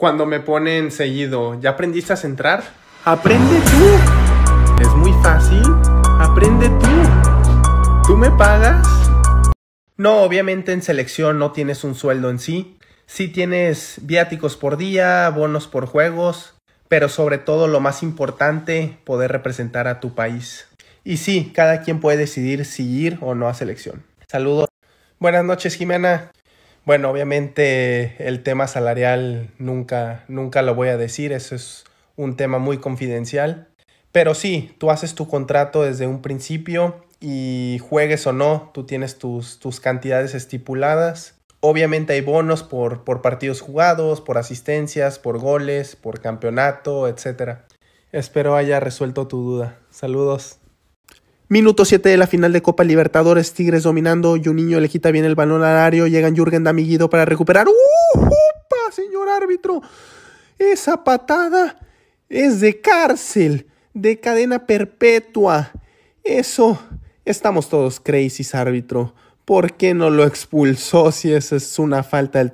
cuando me ponen seguido, ¿ya aprendiste a centrar? Aprende tú. Es muy fácil. Aprende tú. ¿Tú me pagas? No, obviamente en selección no tienes un sueldo en sí. Sí tienes viáticos por día, bonos por juegos, pero sobre todo lo más importante, poder representar a tu país. Y sí, cada quien puede decidir si ir o no a selección. Saludos. Buenas noches, Jimena. Bueno, obviamente el tema salarial nunca, nunca lo voy a decir, eso es un tema muy confidencial. Pero sí, tú haces tu contrato desde un principio y juegues o no, tú tienes tus, cantidades estipuladas. Obviamente hay bonos por, por partidos jugados, por asistencias, por goles, por campeonato, etc. Espero haya resuelto tu duda. Saludos. Minuto 7 de la final de Copa Libertadores, Tigres dominando, y un niño le quita bien el balón al área, llegan Jürgen Damiguido para recuperar. ¡Uh! ¡Upa, señor árbitro! Esa patada es de cárcel, de cadena perpetua. Eso, estamos todos crazy, árbitro. ¿Por qué no lo expulsó si esa es una falta del